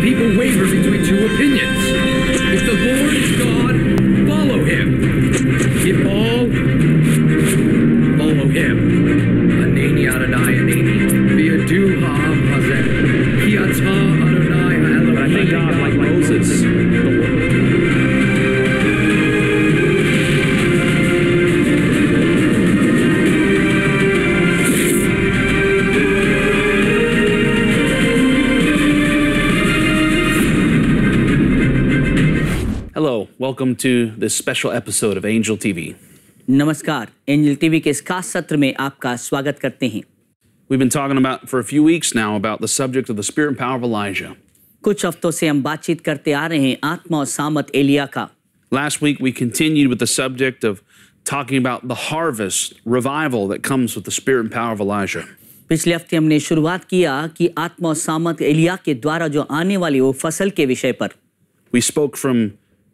people waver to this special episode of Angel TV. Namaskar, Angel TV के इस खास सत्र में आपका हैं We've been talking about for a few weeks now about the subject of the spirit and power of Elijah. कुछ हफ्तों से हम बातचीत करते आ रहे हैं आत्मा सामत एलिया का Last week we continued with the subject of talking about the harvest revival that comes with the spirit and power of Elijah. पिछले हफ्ते हमने शुरुआत किया कि आत्मा और सामत एलिया के द्वारा जो आने वाली वो फसल के विषय पर We spoke from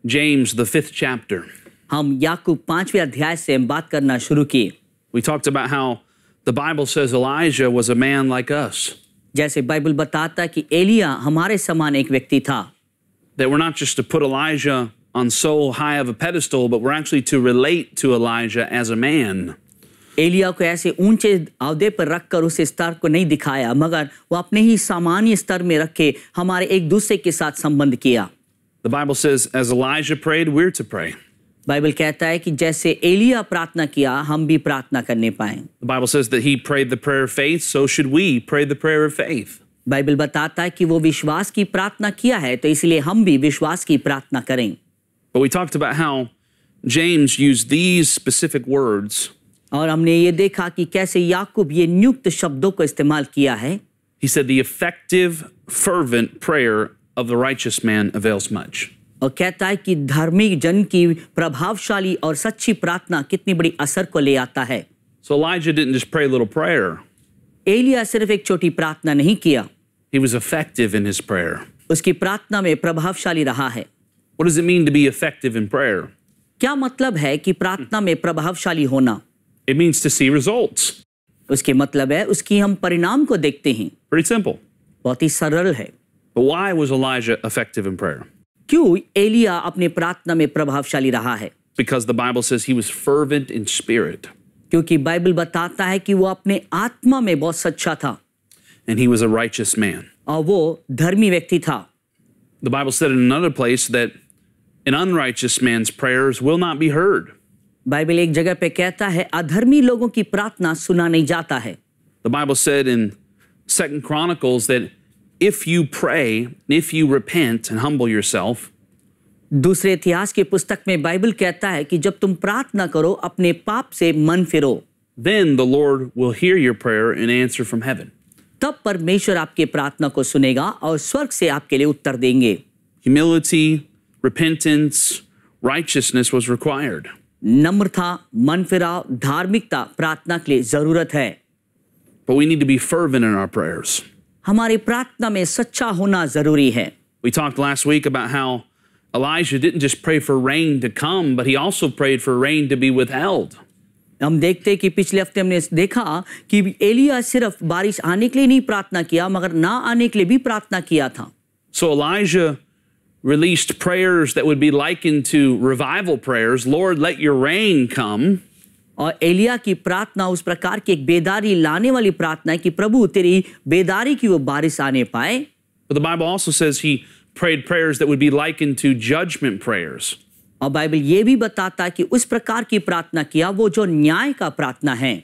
James, the fifth chapter. हम याकूब पांचवें अध्याय से बात करना शुरू की We talked about how the Bible says Elijah was a man like us. जैसे बाइबल बताता कि एलिया हमारे समान एक व्यक्ति था That we're not just to put Elijah on so high of a pedestal, but we're actually to relate to Elijah as a man. Elia को ऐसे ऊंचे अहदे पर रखकर उस स्तर को नहीं दिखाया मगर वो अपने ही सामान्य स्तर में रख हमारे एक दूसरे के साथ संबंध किया the Bible says, as Elijah prayed, we're to pray. Bible कहता है कि जैसे एलिया प्रार्थना किया हम भी प्रार्थना करने पाए The Bible says that he prayed the prayer of faith, so should we pray the prayer of faith. Bible बताता है कि वो विश्वास की प्रार्थना किया है तो इसलिए हम भी विश्वास की प्रार्थना करें But we talked about how James used these specific words. और हमने ये देखा कि कैसे याकूब ये नियुक्त शब्दों को इस्तेमाल किया है He said the effective fervent prayer of the righteous man avails much. और कहता है कि धर्मी जन की प्रभावशाली और सच्ची प्रार्थना कितनी बड़ी असर को ले आता है So Elijah didn't just pray a little prayer. Elia सिर्फ एक छोटी प्रार्थना नहीं किया He was effective in his prayer. उसकी प्रार्थना में प्रभावशाली रहा है What does it mean to be effective in prayer? क्या मतलब है कि प्रार्थना में प्रभावशाली होना It means to see results. उसके मतलब है उसकी हम परिणाम को देखते हैं Pretty simple. बहुत ही सरल है Why was Elijah effective in prayer? क्यों एलिया अपने प्रार्थना में प्रभावशाली रहा है? Because the Bible says he was fervent in spirit. क्योंकि बाइबल बताता है कि वो अपने आत्मा में बहुत सच्चा था. And he was a righteous man. और वो धर्मी व्यक्ति था. The Bible said in another place that an unrighteous man's prayers will not be heard. Bible एक जगह पे कहता है अधर्मी लोगों की प्रार्थना सुना नहीं जाता है. The Bible said in Second Chronicles that if you pray, if you repent and humble yourself, दूसरे इतिहास के पुस्तक में बाइबल कहता है कि जब तुम प्रार्थना करो अपने पाप से मन फिरो then the Lord will hear your prayer and answer from heaven. तब परमेश्वर आपके प्रार्थना को सुनेगा और स्वर्ग से आपके लिए उत्तर देंगे Humility, repentance, righteousness was required. नम्रता मन फिराव धार्मिकता प्रार्थना के लिए जरूरत है But we need to be fervent in our prayers. हमारी प्रार्थना में सच्चा होना जरूरी है We talked last week about how Elijah didn't just pray for rain to come, but he also prayed for rain to be withheld. हम देखते हैं कि पिछले हफ्ते हमने देखा कि एलिया सिर्फ बारिश आने के लिए नहीं प्रार्थना किया मगर ना आने के लिए भी प्रार्थना किया था So Elijah released prayers that would be likened to revival prayers. Lord, let your rain come. और एलिया की प्रार्थना उस प्रकार की एक बेदारी लाने वाली प्रार्थना है कि प्रभु तेरी बेदारी की वो बारिश आने पाए the Bible also says he prayed prayers that would be likened to judgment prayers. और बाइबल ये भी बताता है कि उस प्रकार की प्रार्थना किया वो जो न्याय का प्रार्थना है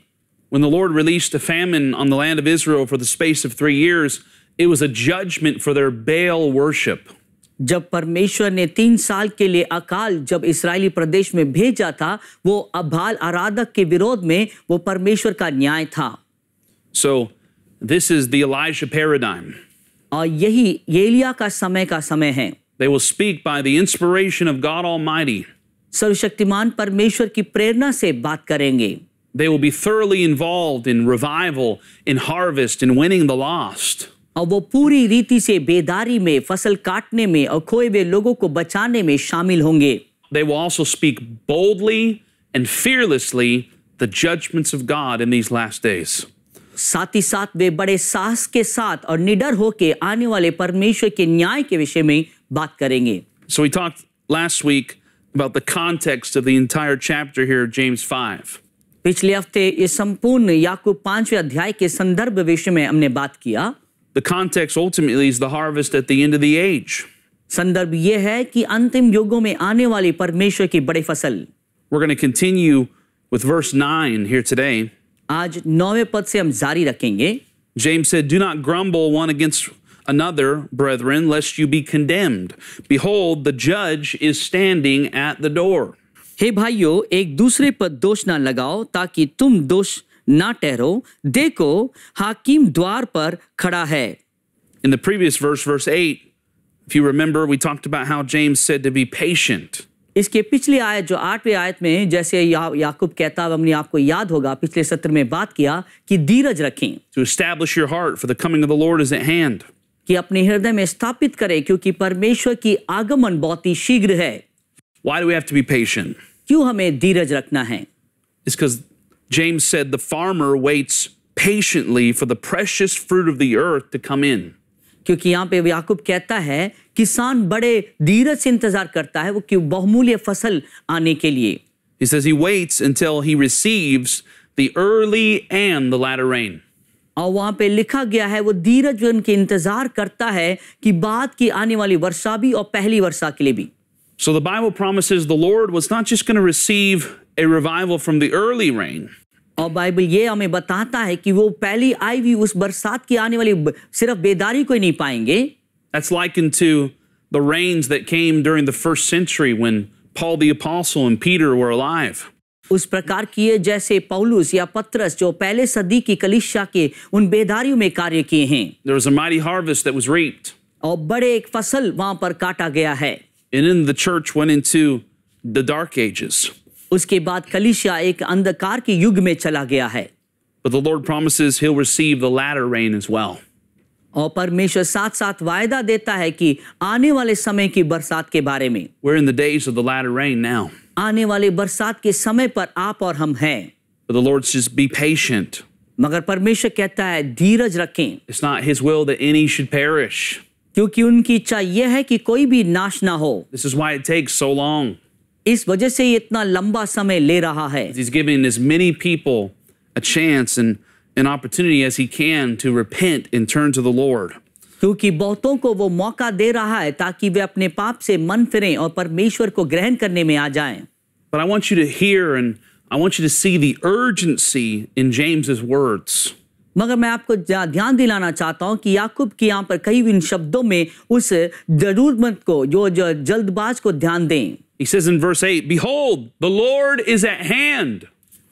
When the Lord released a famine on the land of Israel for the space of 3 years, it was a judgment for their Baal worship. जब परमेश्वर ने तीन साल के लिए अकाल जब इसराइली प्रदेश में भेजा था वो अभाल आराधक के विरोध में वो परमेश्वर का न्याय था so this is the Elisha paradigm और यही एलिया का समय का समय है they will speak by the inspiration of God almighty सर्वशक्तिमान परमेश्वर की प्रेरणा से बात करेंगे They will be thoroughly involved in revival, in harvest, in winning the lost. और वो पूरी रीति से बेदारी में फसल काटने में और खोए हुए लोगों को बचाने में शामिल होंगे They will also speak boldly and fearlessly the judgments of God in these last days. साथ ही साथ वे बड़े साहस के साथ और निडर होकर आने वाले परमेश्वर के न्याय के विषय में बात करेंगे So we talked last week about the context of the entire chapter here James 5. पिछले हफ्ते इस संपूर्ण याकूब पांचवें अध्याय के संदर्भ विषय में हमने बात किया The context ultimately is the harvest at the end of the age. We're going to continue with verse 9 here today. James said, Do not grumble one against another, brethren, lest you be condemned. Behold, the judge is standing at the door. हे भाइयों एक दूसरे पर दोष ना लगाओ ताकि तुम दोष ना ठहरो देखो हाकिम द्वार पर खड़ा है In the previous verse verse 8 if you remember we talked about how James said to be patient इसके पिछली आयत जो आठवीं आयत में जैसे या, याकूब कहता हमने आपको याद होगा पिछले सत्र में बात किया कि धीरज रखें to establish your heart for the coming of the Lord is at hand कि अपने हृदय में स्थापित करें क्योंकि परमेश्वर की आगमन बहुत ही शीघ्र है Why do we have to be patient? क्यों हमें धीरज रखना है? It's because James said, The farmer waits patiently for the precious fruit of the earth to come in. क्योंकि यहाँ पे याकूब कहता है किसान बड़े धीरज से इंतजार करता है वो क्यों बहुमूल्य फसल आने के लिए He says he waits until he receives the early and the latter rain. और वहां पे लिखा गया है वो धीरज उनके इंतजार करता है कि बाद की आने वाली वर्षा भी और पहली वर्षा के लिए भी So the Bible promises the Lord was not just going to receive a revival from the early rain. और बाइबल ये हमें बताता है कि वो पहली आई भी उस बरसात की आने वाली सिर्फ बेदारी को ही नहीं पाएंगे That's likened to the rains that came during the first century when Paul the apostle and Peter were alive. उस प्रकार की है जैसे पौलुस या पत्रस जो पहले सदी की कलिशा के उन बेदारियों में कार्य किए हैं There was a mighty harvest that was reaped. और बड़े एक फसल वहां पर काटा गया है. And in the church went into the dark ages. उसके बाद कलिशिया एक अंधकार के युग में चला गया है But the Lord promises he'll receive the latter rain as well. और परमेश्वर साथ साथ वायदा देता है कि आने वाले समय की बरसात के बारे में We're in the days of the latter rain now. आने वाले बरसात के समय पर आप और हम हैं But the Lord says be patient. मगर परमेश्वर कहता है धीरज रखें It's not his will that any should perish. क्योंकि उनकी इच्छा यह है कि कोई भी नाश ना हो This is why it takes so long. इस वजह से ये इतना लंबा समय ले रहा है He's given as many people a chance and an opportunity as he can to repent and turn to the Lord. क्योंकि बहुतों को वो मौका दे रहा है ताकि वे अपने पाप से मन फिरें और परमेश्वर को ग्रहण करने में आ जाएं। But I want you to hear and I want you to see the urgency in James's words. मगर मैं आपको ध्यान दिलाना चाहता हूं कि याकूब के यहाँ पर कई इन शब्दों में उस जरूरतमंद को जो, जो जल्दबाज को ध्यान दें He says in verse 8, Behold, the Lord is at hand.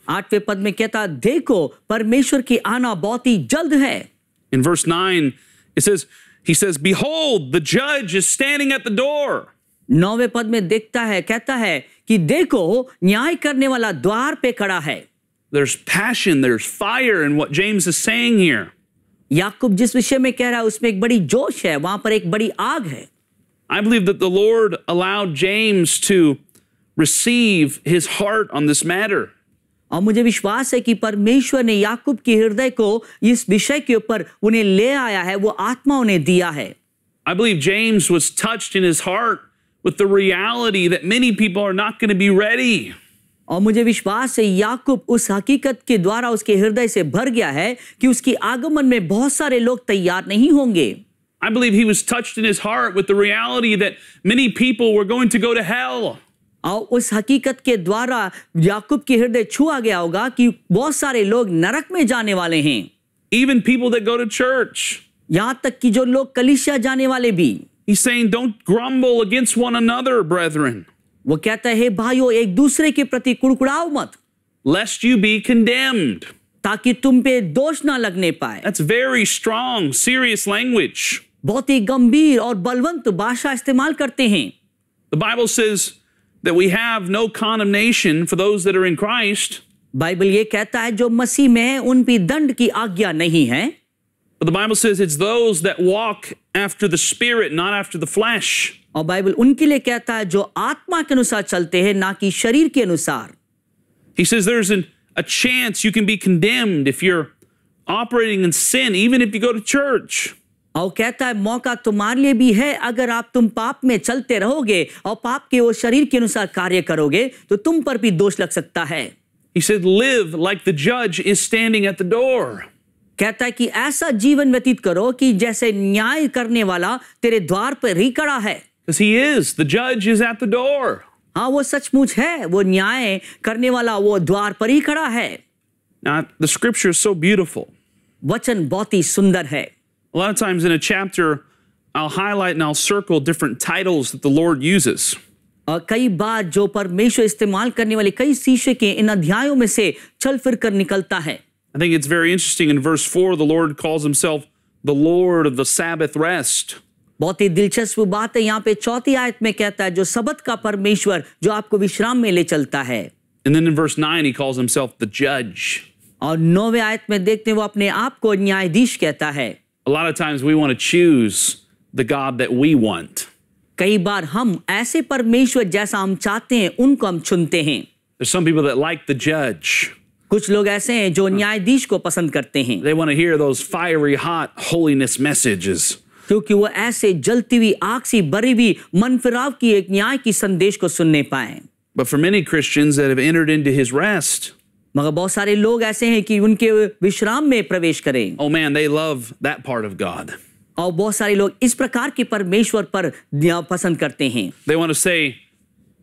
आठवें पद में कहता देखो परमेश्वर की आना बहुत ही जल्द है In verse 9, it says, he says, Behold, the judge is standing at the door. नौवे पद में देखता है कहता है कि देखो न्याय करने वाला द्वार पे खड़ा है There's passion, there's fire in what James is saying here. याकूब जिस विषय में कह रहा है उसमें एक बड़ी जोश है वहां पर एक बड़ी आग है I believe that the Lord allowed James to receive his heart on this matter. और मुझे विश्वास है कि परमेश्वर ने याकूब के हृदय को इस विषय के ऊपर उन्हें ले आया है वो आत्मा उन्हें दिया है I believe James was touched in his heart with the reality that many people are not going to be ready. और मुझे विश्वास है याकूब उस हकीकत के द्वारा उसके हृदय से भर गया है कि उसकी आगमन में बहुत सारे लोग तैयार नहीं होंगे I believe he was touched in his heart with the reality that many people were going to go to hell. और उस हकीकत के द्वारा याकूब के हृदय छुआ गया होगा कि बहुत सारे लोग नरक में जाने वाले हैं Even people that go to church. यहाँ तक कि जो लोग कलिसिया जाने वाले भी He's saying don't grumble against one another, brethren. वो कहता है भाइयों एक दूसरे के प्रति कुड़कुड़ाओ मत Lest you be condemned. ताकि तुम पे दोष ना लगने पाए That's very strong, serious language. बहुत ही गंभीर और बलवंत भाषा इस्तेमाल करते हैं The Bible says that we have no condemnation for those that are in Christ. Bible ये कहता है जो मसीह में है उन पे दंड की आज्ञा नहीं है But the Bible says it's those that walk after the spirit not after the flesh. और बाइबल उनके लिए कहता है जो आत्मा के अनुसार चलते हैं ना कि शरीर के अनुसार He says there's an, a chance you can be condemned if you're operating in sin even if you go to church. और कहता है मौका तुम्हारे लिए भी है अगर आप तुम पाप में चलते रहोगे और पाप के वो शरीर के अनुसार कार्य करोगे तो तुम पर भी दोष लग सकता है He said, live like the judge is standing at the door. कहता है कि ऐसा जीवन व्यतीत करो कि जैसे न्याय करने वाला तेरे द्वार पर ही खड़ा है Because he is. The judge is at the door. हाँ वो सचमुच है वो न्याय करने वाला वो द्वार पर ही खड़ा है Now, the scripture is so beautiful. वचन बहुत ही सुंदर है A lot of times in a chapter, I'll highlight and I'll circle different titles that the Lord uses. Uh, कई बार जो परमेश्वर इस्तेमाल करने वाले कई शीशे के इन अध्यायों में से चल फिर कर निकलता है I think it's very interesting in verse 4 the Lord calls himself the Lord of the Sabbath rest. बहुत ही दिलचस्प बात है यहाँ पे चौथी आयत में कहता है जो सबत का परमेश्वर जो आपको विश्राम में ले चलता है And then in verse 9 he calls himself the judge. और नौवे आयत में देखते हैं वो अपने आप को न्यायाधीश कहता है a lot of times we want to choose the God that we want. कई बार हम ऐसे परमेश्वर जैसा हम चाहते हैं उनको हम चुनते हैं There's some people that like the judge. कुछ लोग ऐसे हैं जो न्यायाधीश को पसंद करते हैं They want to hear those fiery hot holiness messages. क्योंकि वो ऐसे जलती हुई आग सी बरी हुई मन फिराव की एक न्याय की संदेश को सुनने पाए But for many Christians that have entered into his rest, मगर बहुत सारे लोग ऐसे हैं कि उनके विश्राम में प्रवेश करें oh man, they love that part of God. और बहुत सारे लोग इस प्रकार के परमेश्वर पर पसंद करते हैं They want to say,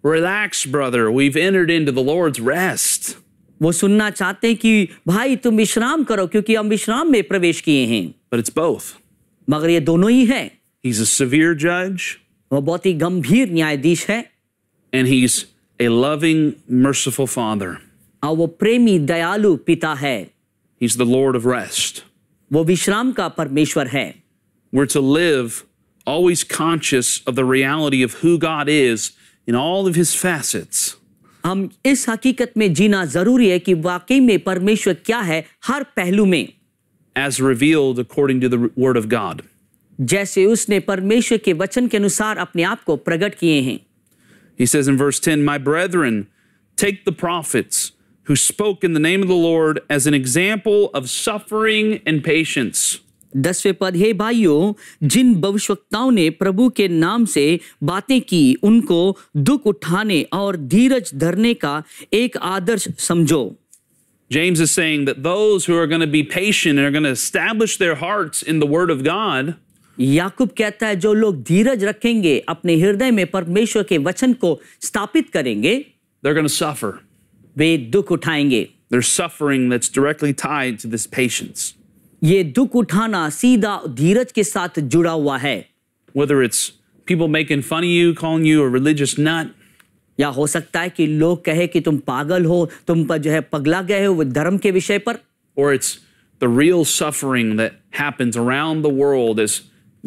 relax brother, we've entered into the Lord's rest. वो सुनना चाहते हैं कि भाई तुम विश्राम करो क्योंकि हम विश्राम में प्रवेश किए हैं But it's both. मगर ये दोनों ही है He's a severe judge. वो बहुत ही गंभीर न्यायाधीश है And he's a loving, merciful father. और वो प्रेमी दयालु पिता है He's the Lord of rest. वो विश्राम का परमेश्वर है We're to live always conscious of the reality of who God is in all of his facets. हम इस हकीकत में जीना जरूरी है कि वाकई में परमेश्वर क्या है हर पहलू में As revealed according to the word of God. जैसे उसने परमेश्वर के वचन के अनुसार अपने आप को प्रकट किए हैं He says in verse 10, My brethren, take the prophets who spoke in the name of the Lord as an example of suffering and patience. दसवें पद हे भाइयों जिन भविष्यवक्ताओं ने प्रभु के नाम से बातें की उनको दुख उठाने और धीरज धरने का एक आदर्श समझो James is saying that those who are going to be patient and are going to establish their hearts in the word of God याकूब कहता है जो लोग धीरज रखेंगे अपने हृदय में परमेश्वर के वचन को स्थापित करेंगे they're going to suffer वे दुख उठाएंगे There's suffering that's directly tied to this patience. ये दुख उठाना सीधा धीरज के साथ जुड़ा हुआ है Whether it's people making fun of you, calling you a religious nut, या हो सकता है कि लोग कहे कि तुम पागल हो तुम पर जो है पगला गए हो धर्म के विषय पर or it's the real suffering that happens around the world as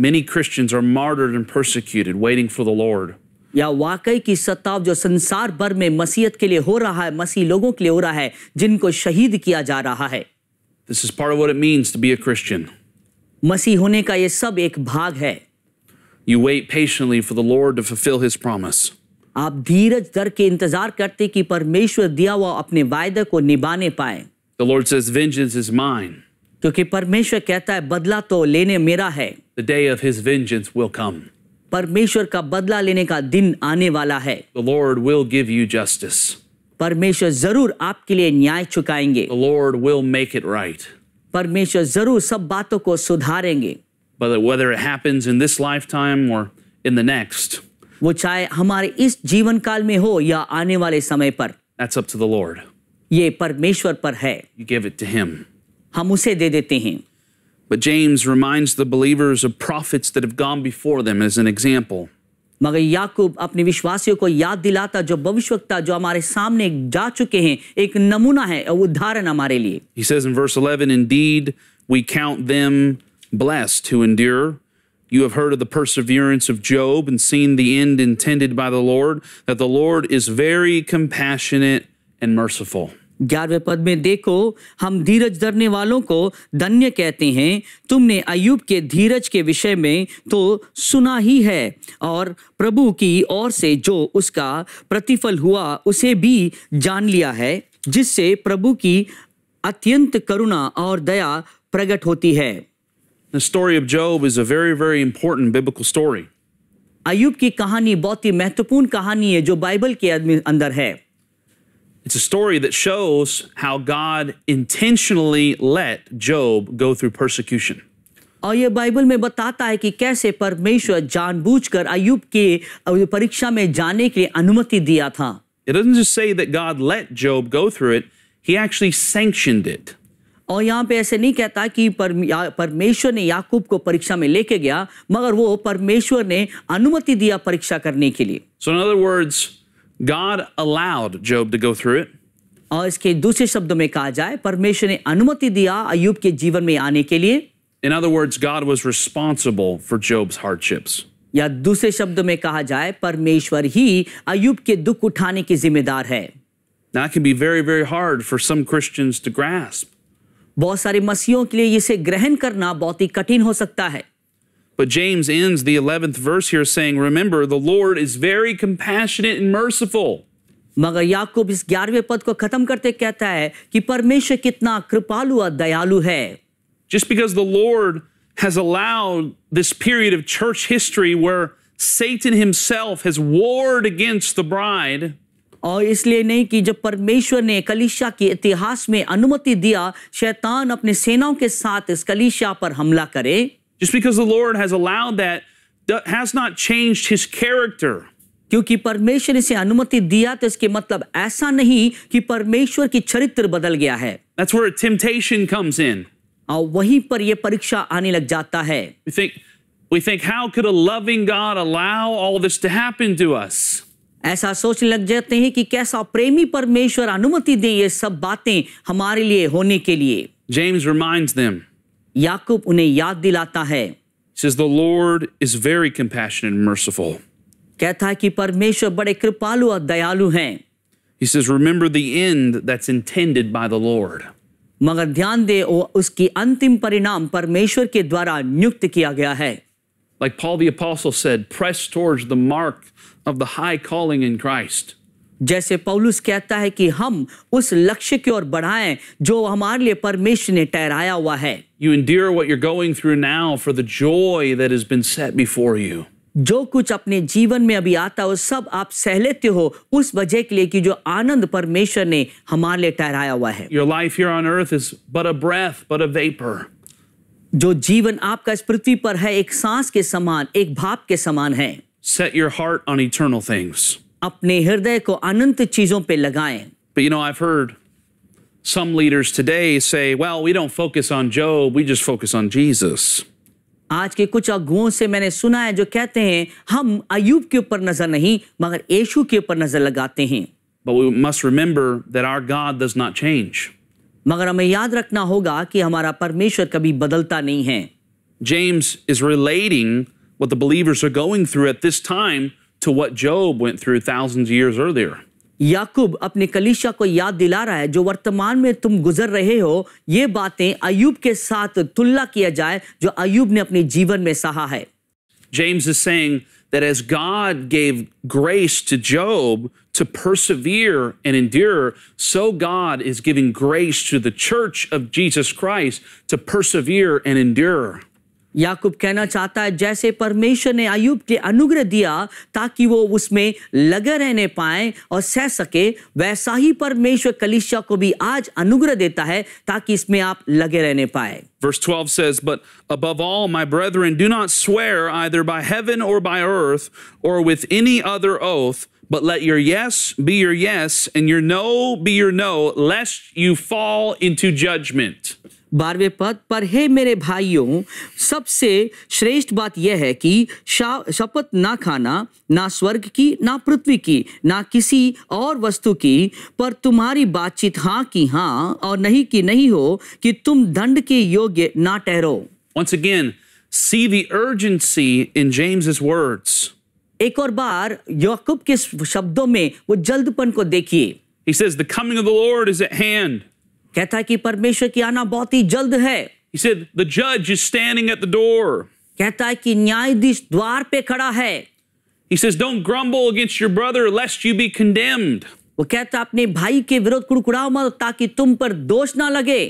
many Christians are martyred and persecuted waiting for the Lord. या वाकई की सत्ता जो संसार भर में मसीहत के लिए हो रहा है मसीह लोगों के लिए हो रहा है जिनको शहीद किया जा रहा है This is part of what it means to be a Christian. मसीह होने का ये सब एक भाग है You wait patiently for the Lord to fulfill his promise. आप धीरज धर के इंतजार करते कि परमेश्वर दिया हुआ अपने वायदे को निभाने पाए The Lord says, vengeance is mine. क्योंकि परमेश्वर कहता है बदला तो लेने मेरा है The day of his vengeance will come. परमेश्वर का बदला लेने का दिन आने वाला है The Lord will give you justice. परमेश्वर जरूर आपके लिए न्याय चुकाएंगे The Lord will make it right. परमेश्वर जरूर सब बातों को सुधारेंगे But whether it happens in this lifetime or in the next. वो चाहे हमारे इस जीवन काल में हो या आने वाले समय पर That's up to the Lord. ये परमेश्वर पर है You give it to him. हम उसे दे देते हैं But James reminds the believers of prophets that have gone before them as an example. मगर याकूब अपने विश्वासियों को याद दिलाता जो भविष्यवक्ता जो हमारे सामने जा चुके हैं एक नमूना है उदाहरण हमारे लिए He says in verse 11 indeed we count them blessed who endure You have heard of the perseverance of Job and seen the end intended by the Lord that the Lord is very compassionate and merciful ग्यारहवें पद में देखो हम धीरज धरने वालों को धन्य कहते हैं तुमने अयुब के धीरज के विषय में तो सुना ही है और प्रभु की ओर से जो उसका प्रतिफल हुआ उसे भी जान लिया है जिससे प्रभु की अत्यंत करुणा और दया प्रकट होती है The story of Job is a very, very important biblical story. Ayub की कहानी बहुत ही महत्वपूर्ण कहानी है जो बाइबल के अंदर है It's a story that shows how God intentionally let Job go through persecution. और ये बाइबल में बताता है कि कैसे परमेश्वर जानबूझकर अयुब के परीक्षा में जाने के लिए अनुमति दिया था It doesn't just say that God let Job go through it, he actually sanctioned it. और यहाँ पे ऐसे नहीं कहता कि परमेश्वर ने याकूब को परीक्षा में लेके गया मगर वो परमेश्वर ने अनुमति दिया परीक्षा करने के लिए So in other words. God allowed Job to go through it. और इसके दूसरे शब्दों में कहा जाए परमेश्वर ने अनुमति दिया अयुब के जीवन में आने के लिए In other words, God was responsible for Job's hardships. या दूसरे शब्दों में कहा जाए परमेश्वर ही अयुब के दुख उठाने के जिम्मेदार है Now, that can be very, very hard for some Christians to grasp. बहुत सारे मसीहों के लिए इसे ग्रहण करना बहुत ही कठिन हो सकता है But James ends the 11th verse here saying, Remember, the Lord is very compassionate and merciful. मगर याकूब इस ग्यारहवें पद को खत्म करते कहता है कि परमेश्वर कितना कृपालु और दयालु है Just because the Lord has allowed this period of church history where Satan himself has warred against the bride. और इसलिए नहीं कि जब परमेश्वर ने कलिशा के इतिहास में अनुमति दिया शैतान अपने सेनाओं के साथ इस पर हमला करे just because the Lord has allowed that has not changed his character. क्योंकि परमेश्वर इसे अनुमति दिया तो इसके मतलब ऐसा नहीं कि परमेश्वर की चरित्र बदल गया है That's where temptation comes in. और वहीं पर यह परीक्षा आने लग जाता है We think, we think how could a loving God allow all this to happen to us? ऐसा सोचने लग जाते हैं कि कैसा प्रेमी परमेश्वर अनुमति दें ये सब बातें हमारे लिए होने के लिए James reminds them. याकूब उन्हें याद दिलाता है says the Lord is very compassionate and merciful. कहता है कि परमेश्वर बड़े कृपालु और दयालु हैं. He says remember the end that's intended by the Lord. मगर ध्यान दे वो उसकी अंतिम परिणाम परमेश्वर के द्वारा नियुक्त किया गया है. Like Paul the apostle said, press towards the mark of the high calling in Christ. जैसे पौलुस कहता है कि हम उस लक्ष्य की ओर बढ़ाएं जो हमारे लिए परमेश्वर ने ठहराया हुआ है you You endure what you're going through now for the joy that has been set before you जो कुछ अपने जीवन में अभी आता हो सब आप सह लेते हो उस वजह के लिए कि जो आनंद परमेश्वर ने हमारे लिए ठहराया हुआ है your life here on earth is but a breath but a vapour जो जीवन आपका इस पृथ्वी पर है एक सांस के समान एक भाप के समान है set your heart on eternal things अपने हृदय को अनंत चीजों पे लगाएं But you know, I've heard some leaders today say, well, we don't focus on Job, we just focus on Jesus. आज के कुछ अगुओं से मैंने सुना है जो कहते हैं हम अयूब के ऊपर नजर नहीं मगर यीशु के ऊपर नजर लगाते हैं But we must remember that our God does not change. मगर हमें याद रखना होगा कि हमारा परमेश्वर कभी बदलता नहीं है James is relating what the believers are going through at this time to what Job went through thousands of years earlier. याकूब अपने कलीशा को याद दिला रहा है जो वर्तमान में तुम गुजर रहे हो ये बातें अयूब के साथ तुलना किया जाए जो अयूब ने अपने जीवन में सहा है James is saying that as God gave grace to Job to persevere and endure, so God is giving grace to the church of Jesus Christ to persevere and endure. याकूब कहना चाहता है जैसे परमेश्वर ने अयुब के अनुग्रह दिया ताकि वो उसमें लगे रहने पाए और सह सके वैसा ही परमेश्वर कलिशा को भी आज अनुग्रह देता है ताकि इसमें आप लगे रहने पाए Verse 12 says, But above all, my brethren, do not swear either by heaven or by earth or with any other oath, but let your yes be your yes and your no be your no, lest you fall into judgment. बारहवें पद पर हे मेरे भाइयों सबसे श्रेष्ठ बात यह है कि शपथ ना खाना ना स्वर्ग की ना पृथ्वी की ना किसी और वस्तु की पर तुम्हारी बातचीत हाँ की हाँ और नहीं की नहीं हो कि तुम दंड के योग्य ना ठहरो Once again, see the urgency in James's words. एक और बार याकूब के शब्दों में वो जल्दपन को देखिए He says the coming of the Lord is at hand. कहता है कि परमेश्वर की आना बहुत ही जल्द है He said, the judge is standing at the door. कहता है कि न्यायाधीश द्वार पे खड़ा है He says, don't grumble against your brother lest you be condemned. वो कहता है अपने भाई के विरोध कुड़कुड़ाओ मत ताकि तुम पर दोष ना लगे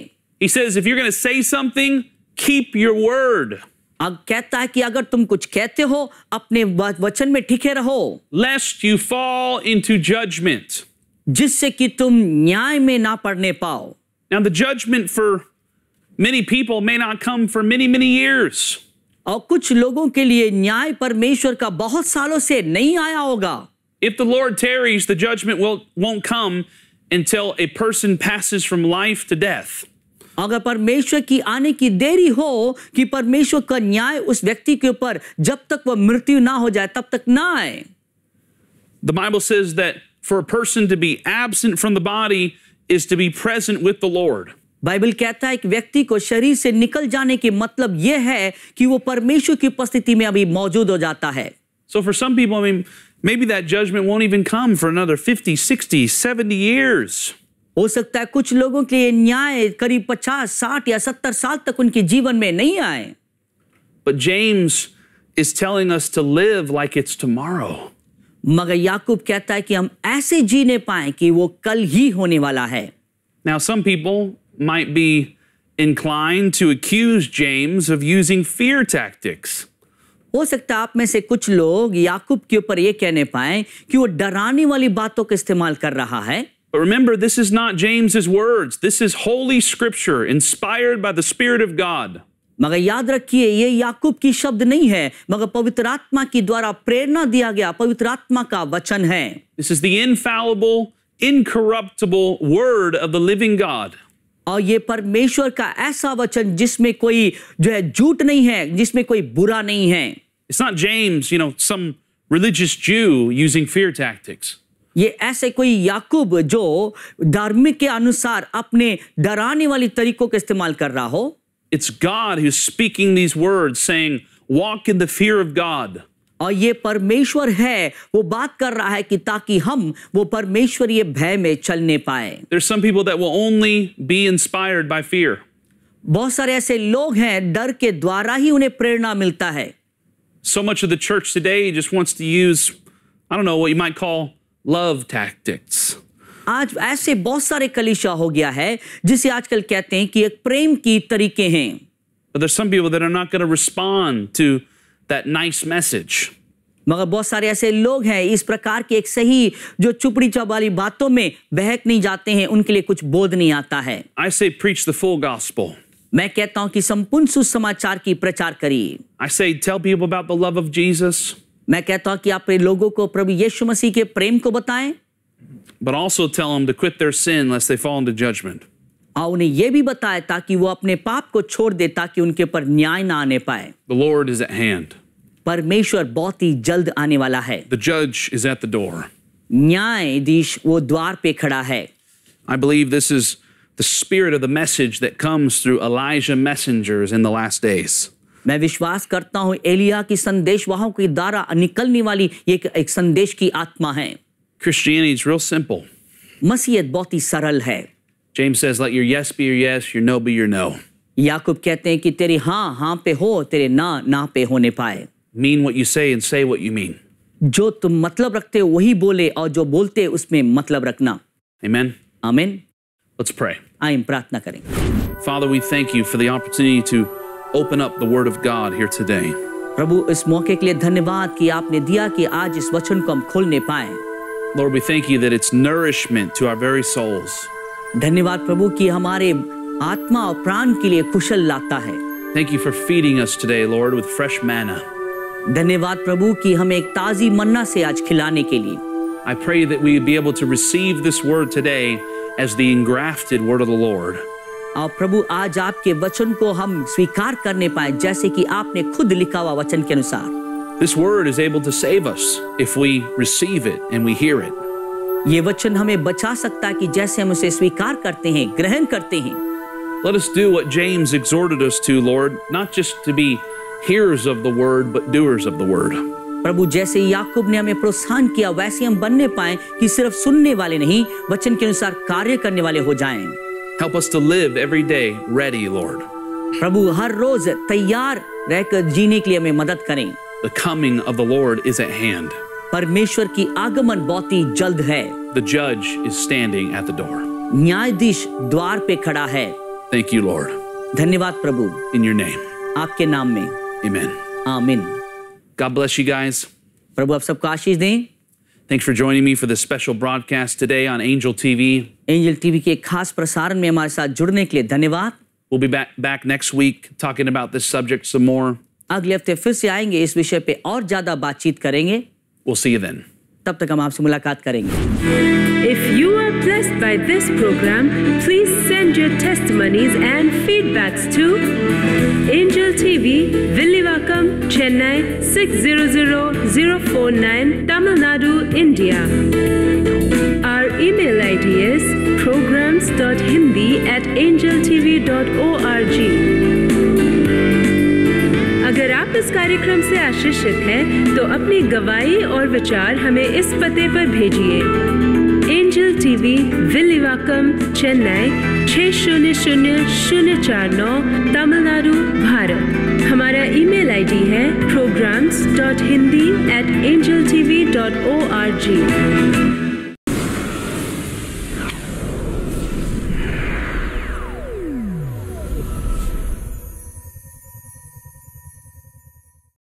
He says, if you're going to say something, keep your word. अब कहता है कि अगर तुम कुछ कहते हो अपने वचन में ठिके रहो Lest you fall into judgment. जिससे कि तुम न्याय में ना पड़ने पाओ Now, the judgment for many people may not come for many, many years. If the Lord tarries, the judgment will, won't come until a person passes from life to death. अगर परमेश्वर की आने की देरी हो कि परमेश्वर का न्याय उस व्यक्ति के ऊपर जब तक वह मृत्यु ना हो जाए तब तक ना आए The Bible says that for a person to be absent from the body is to be present with the Lord. Bible कहता है एक व्यक्ति को शरीर से निकल जाने के मतलब यह है कि वो परमेश्वर की उपस्थिति में अभी मौजूद हो जाता है So for some people, I mean, maybe that judgment won't even come for another 50, 60, 70 years. हो सकता है कुछ लोगों के लिए न्याय करीब 50, 60 या 70 साल तक उनके जीवन में नहीं आए But James is telling us to live like it's tomorrow. मगर याकूब कहता है कि हम ऐसे जीने पाए कि वो कल ही होने वाला है Now some people might be inclined to accuse James of using fear tactics. हो सकता है आप में से कुछ लोग याकूब के ऊपर ये कहने पाए कि वो डराने वाली बातों का इस्तेमाल कर रहा है But remember, this is not James's words. This is holy scripture inspired by the Spirit of God. मगर याद रखिए ये याकूब की शब्द नहीं है मगर पवित्र आत्मा की द्वारा प्रेरणा दिया गया पवित्र आत्मा का वचन है this is the infallible incorruptible word of the living God और ये परमेश्वर का ऐसा वचन जिसमें कोई जो है झूठ नहीं है जिसमें कोई बुरा नहीं है it's not James you know some religious Jew using fear tactics ये ऐसे कोई याकूब जो धार्मिक के अनुसार अपने डराने वाली तरीकों का इस्तेमाल कर रहा हो it's God who's speaking these words, saying, Walk in the fear of God. और ये परमेश्वर है वो बात कर रहा है कि ताकि हम वो परमेश्वरीय भय में चलने पाए There's some people that will only be inspired by fear. बहुत सारे ऐसे लोग हैं डर के द्वारा ही उन्हें प्रेरणा मिलता है So much of the church today just wants to use I don't know what you might call love tactics. आज ऐसे बहुत सारे कलिशा हो गया है जिसे आजकल कहते हैं कि एक प्रेम की तरीके हैं But there's some people that are not going to respond to that nice message. मगर बहुत सारे ऐसे लोग हैं इस प्रकार के एक सही जो चुपड़ी चप वाली बातों में बहक नहीं जाते हैं उनके लिए कुछ बोध नहीं आता है I say preach the full gospel. मैं कहता हूं कि संपूर्ण सुसमाचार की प्रचार करिए I say tell people about the love of Jesus. मैं कहता हूं कि आप लोगों को प्रभु यीशु मसीह के प्रेम को बताएं but also tell them to quit their sin lest they fall into judgment. The Lord is at hand. परमेश्वर बहुत ही जल्द आने वाला The judge is at the door. न्यायाधीश वो द्वार पे खड़ा है I believe this is the spirit of the message that comes through Elijah messengers in the last days. मैं विश्वास करता हूं एलिया की संदेशवाहों के द्वारा निकलने वाली एक, एक संदेश की आत्मा है Christianity is real simple. James says, let your yes be your yes, your no be your no. याकूब कहते हैं कि तेरे हाँ हाँ पे हो तेरे ना ना पे होने पाए Mean what you say and say what you mean. जो तुम मतलब रखते हो वही बोले और जो बोलते उसमें मतलब रखना Amen. Amen. Let's pray. आइए प्रार्थना करें Father, we thank you for the opportunity to open up the Word of God here today. प्रभु इस मौके के लिए धन्यवाद कि आपने दिया कि आज इस वचन को हम खोलने पाए Lord, we thank you that it's nourishment to our very souls. Thank you for feeding us today, Lord, with fresh manna. I pray that we be able to receive this word today as the engrafted word of the Lord. और प्रभु आज आपके वचन को हम स्वीकार करने पाए जैसे कि आपने खुद लिखा हुआ वचन के अनुसार this word is able to save us if we receive it and we hear it. ये वचन हमें बचा सकता कि जैसे हम उसे स्वीकार करते हैं ग्रहण करते हैं Let us do what James exhorted us to, Lord, not just to be hearers of the word, but doers of the word. प्रभु जैसे याकूब ने हमें प्रोत्साहन किया वैसे हम बनने पाए कि सिर्फ सुनने वाले नहीं वचन के अनुसार कार्य करने वाले हो जाएं। Help us to live every day ready, Lord. प्रभु हर रोज तैयार रहकर जीने के लिए हमें मदद करें the coming of the Lord is at hand. परमेश्वर की आगमन बहुत ही जल्द है The judge is standing at the door. न्यायाधीश द्वार पे खड़ा है Thank you, Lord. धन्यवाद प्रभु In your name. आपके नाम में Amen. आमिन. God bless you guys. प्रभु आप सबको आशीष दें Thanks for joining me for this special broadcast today on Angel TV. Angel TV के खास प्रसारण में हमारे साथ जुड़ने के लिए धन्यवाद We'll be back, back next week talking about this subject some more. अगले हफ्ते फिर से आएंगे इस विषय पे और ज्यादा बातचीत करेंगे we'll तब तक हम आपसे मुलाकात करेंगे if you are blessed by this programme please send your testimonies and feedbacks to Angel TV Delhi वाकम Chennai six zero zero zero four nine Tamil Nadu India our email TV dot O R G इस कार्यक्रम से आशीषित हैं तो अपनी गवाही और विचार हमें इस पते पर भेजिए एंजल टीवी विलिवाकम चेन्नई छः शून्य शून्य शून्य चार नौ तमिलनाडु भारत हमारा ईमेल आईडी है programmes dot Hindi at Angel T V dot O R ji